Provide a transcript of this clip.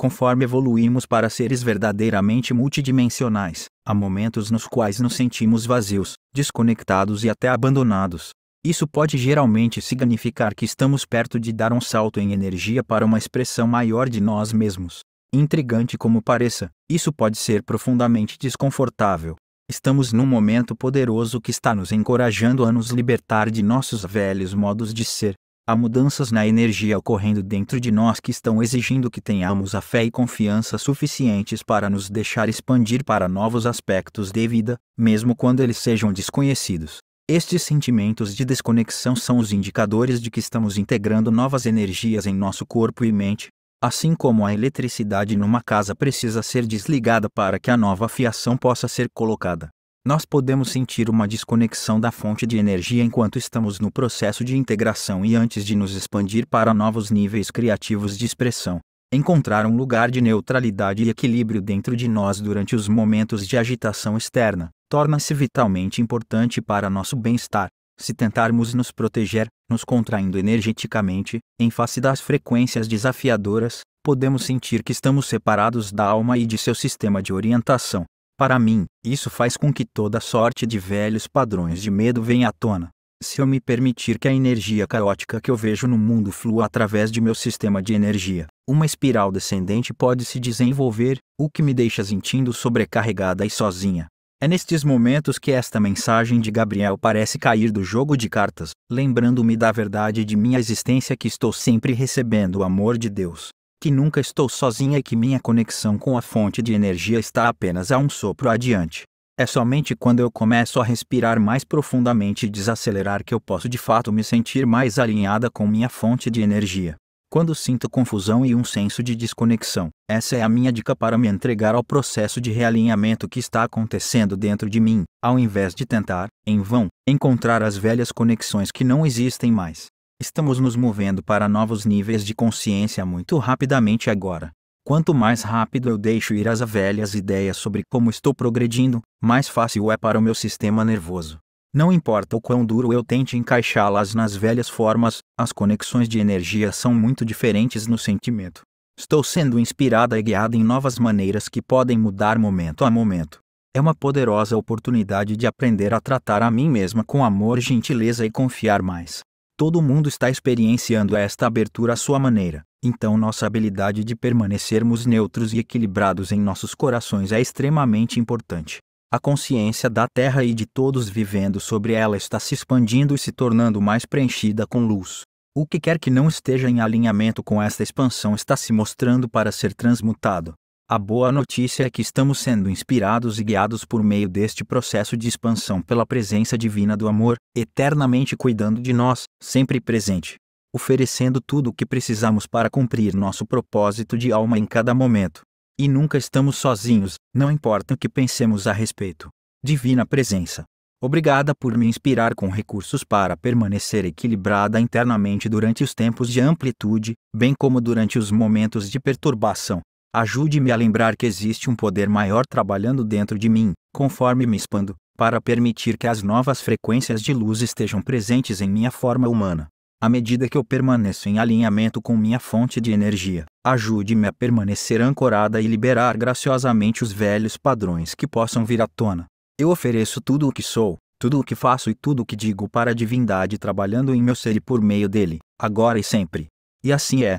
Conforme evoluímos para seres verdadeiramente multidimensionais, há momentos nos quais nos sentimos vazios, desconectados e até abandonados. Isso pode geralmente significar que estamos perto de dar um salto em energia para uma expressão maior de nós mesmos. Intrigante como pareça, isso pode ser profundamente desconfortável. Estamos num momento poderoso que está nos encorajando a nos libertar de nossos velhos modos de ser, Há mudanças na energia ocorrendo dentro de nós que estão exigindo que tenhamos a fé e confiança suficientes para nos deixar expandir para novos aspectos de vida, mesmo quando eles sejam desconhecidos. Estes sentimentos de desconexão são os indicadores de que estamos integrando novas energias em nosso corpo e mente, assim como a eletricidade numa casa precisa ser desligada para que a nova fiação possa ser colocada nós podemos sentir uma desconexão da fonte de energia enquanto estamos no processo de integração e antes de nos expandir para novos níveis criativos de expressão. Encontrar um lugar de neutralidade e equilíbrio dentro de nós durante os momentos de agitação externa torna-se vitalmente importante para nosso bem-estar. Se tentarmos nos proteger, nos contraindo energeticamente, em face das frequências desafiadoras, podemos sentir que estamos separados da alma e de seu sistema de orientação. Para mim, isso faz com que toda sorte de velhos padrões de medo venha à tona. Se eu me permitir que a energia caótica que eu vejo no mundo flua através de meu sistema de energia, uma espiral descendente pode se desenvolver, o que me deixa sentindo sobrecarregada e sozinha. É nestes momentos que esta mensagem de Gabriel parece cair do jogo de cartas, lembrando-me da verdade de minha existência que estou sempre recebendo o amor de Deus, que nunca estou sozinha e que minha conexão com a fonte de energia está apenas a um sopro adiante. É somente quando eu começo a respirar mais profundamente e desacelerar que eu posso de fato me sentir mais alinhada com minha fonte de energia. Quando sinto confusão e um senso de desconexão, essa é a minha dica para me entregar ao processo de realinhamento que está acontecendo dentro de mim, ao invés de tentar, em vão, encontrar as velhas conexões que não existem mais. Estamos nos movendo para novos níveis de consciência muito rapidamente agora. Quanto mais rápido eu deixo ir as velhas ideias sobre como estou progredindo, mais fácil é para o meu sistema nervoso. Não importa o quão duro eu tente encaixá-las nas velhas formas, as conexões de energia são muito diferentes no sentimento. Estou sendo inspirada e guiada em novas maneiras que podem mudar momento a momento. É uma poderosa oportunidade de aprender a tratar a mim mesma com amor, gentileza e confiar mais. Todo mundo está experienciando esta abertura à sua maneira, então nossa habilidade de permanecermos neutros e equilibrados em nossos corações é extremamente importante. A consciência da Terra e de todos vivendo sobre ela está se expandindo e se tornando mais preenchida com luz. O que quer que não esteja em alinhamento com esta expansão está se mostrando para ser transmutado, a boa notícia é que estamos sendo inspirados e guiados por meio deste processo de expansão pela presença divina do amor, eternamente cuidando de nós, sempre presente, oferecendo tudo o que precisamos para cumprir nosso propósito de alma em cada momento. E nunca estamos sozinhos, não importa o que pensemos a respeito. Divina Presença. Obrigada por me inspirar com recursos para permanecer equilibrada internamente durante os tempos de amplitude, bem como durante os momentos de perturbação. Ajude-me a lembrar que existe um poder maior trabalhando dentro de mim, conforme me expando, para permitir que as novas frequências de luz estejam presentes em minha forma humana. À medida que eu permaneço em alinhamento com minha fonte de energia, ajude-me a permanecer ancorada e liberar graciosamente os velhos padrões que possam vir à tona. Eu ofereço tudo o que sou, tudo o que faço e tudo o que digo para a divindade trabalhando em meu ser e por meio dele, agora e sempre. E assim é,